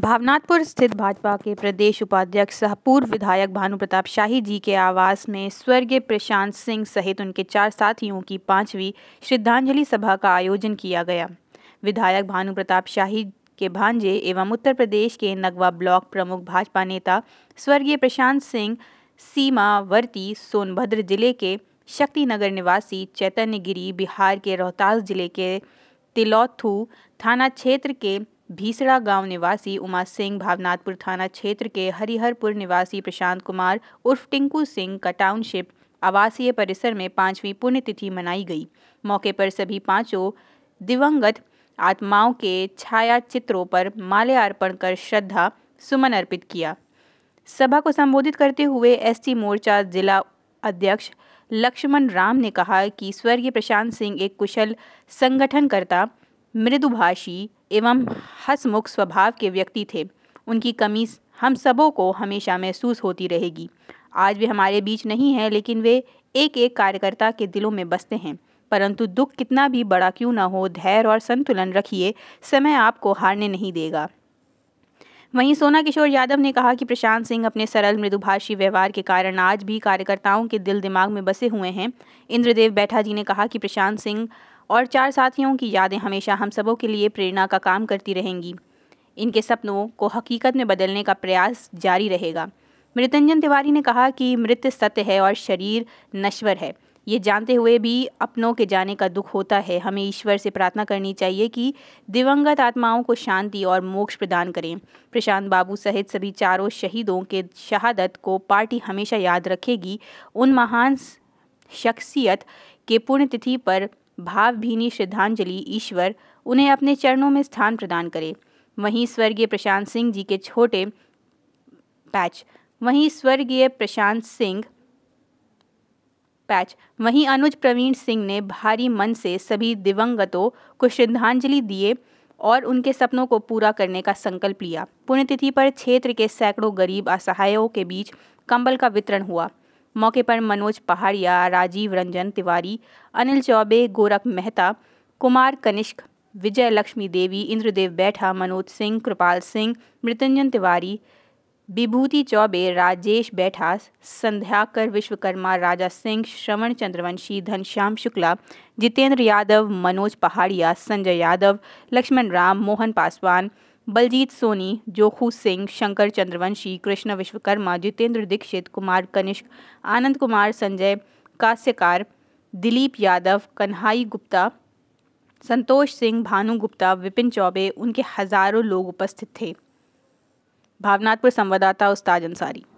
भावनाथपुर स्थित भाजपा के प्रदेश उपाध्यक्ष सह पूर्व विधायक भानु प्रताप शाही जी के आवास में स्वर्गीय प्रशांत सिंह सहित उनके चार साथियों की पांचवी श्रद्धांजलि सभा का आयोजन किया गया विधायक भानु प्रताप शाही के भांजे एवं उत्तर प्रदेश के नगवा ब्लॉक प्रमुख भाजपा नेता स्वर्गीय प्रशांत सिंह सीमावर्ती सोनभद्र जिले के शक्ति नगर निवासी चैतन्य गिरी बिहार के रोहतास जिले के तिलौथू थाना क्षेत्र के भीसड़ा गांव निवासी उमा सिंह भावनाथपुर थाना क्षेत्र के हरिहरपुर निवासी प्रशांत कुमार उर्फ टिंकू सिंह का टाउनशिप आवासीय परिसर में पांचवीं पुण्यतिथि मनाई गई मौके पर सभी पांचों दिवंगत आत्माओं के छाया चित्रों पर माल्यार्पण कर श्रद्धा सुमन अर्पित किया सभा को संबोधित करते हुए एस मोर्चा जिला अध्यक्ष लक्ष्मण राम ने कहा कि स्वर्गीय प्रशांत सिंह एक कुशल संगठनकर्ता मृदुभाषी एवं हसमुख स्वभाव के व्यक्ति थे उनकी कमी हम सबों को हमेशा महसूस होती रहेगी आज वे हमारे बीच नहीं हैं लेकिन वे एक एक कार्यकर्ता के दिलों में बसते हैं परंतु दुख कितना भी बड़ा क्यों ना हो धैर्य और संतुलन रखिए समय आपको हारने नहीं देगा वहीं सोना किशोर यादव ने कहा कि प्रशांत सिंह अपने सरल मृदुभाषी व्यवहार के कारण आज भी कार्यकर्ताओं के दिल दिमाग में बसे हुए हैं इंद्रदेव बैठा जी ने कहा कि प्रशांत सिंह और चार साथियों की यादें हमेशा हम सबों के लिए प्रेरणा का काम करती रहेंगी इनके सपनों को हकीकत में बदलने का प्रयास जारी रहेगा मृतंजन तिवारी ने कहा कि मृत सत्य है और शरीर नश्वर है ये जानते हुए भी अपनों के जाने का दुख होता है हमें ईश्वर से प्रार्थना करनी चाहिए कि दिवंगत आत्माओं को शांति और मोक्ष प्रदान करें प्रशांत बाबू सहित सभी चारों शहीदों के शहादत को पार्टी हमेशा याद रखेगी उन महान शख्सियत के पुण्यतिथि पर भावभीनी श्रद्धांजलि ईश्वर उन्हें अपने चरणों में स्थान प्रदान करे वहीं स्वर्गीय प्रशांत सिंह जी के छोटे पैच वहीं स्वर्गीय प्रशांत सिंह पैच वहीं अनुज प्रवीण सिंह ने भारी मन से सभी दिवंगतों को श्रद्धांजलि दिए और उनके सपनों को पूरा करने का संकल्प लिया पुण्यतिथि पर क्षेत्र के सैकड़ों गरीब असहायों के बीच कंबल का वितरण हुआ मौके पर मनोज पहाड़िया राजीव रंजन तिवारी अनिल चौबे गोरख मेहता कुमार कनिष्क विजय लक्ष्मी देवी इंद्रदेव बैठा मनोज सिंह कृपाल सिंह मृत्युंजन तिवारी विभूति चौबे राजेश बैठा संध्याकर विश्वकर्मा राजा सिंह श्रवण चंद्रवंशी धनश्याम शुक्ला जितेंद्र यादव मनोज पहाड़िया संजय यादव लक्ष्मण राम मोहन पासवान बलजीत सोनी जोखू सिंह शंकर चंद्रवंशी कृष्ण विश्वकर्मा जितेंद्र दीक्षित कुमार कनिष्क आनंद कुमार संजय कास्यकार दिलीप यादव कन्हाई गुप्ता संतोष सिंह भानु गुप्ता विपिन चौबे उनके हज़ारों लोग उपस्थित थे भावनाथपुर संवाददाता उस्ताद अंसारी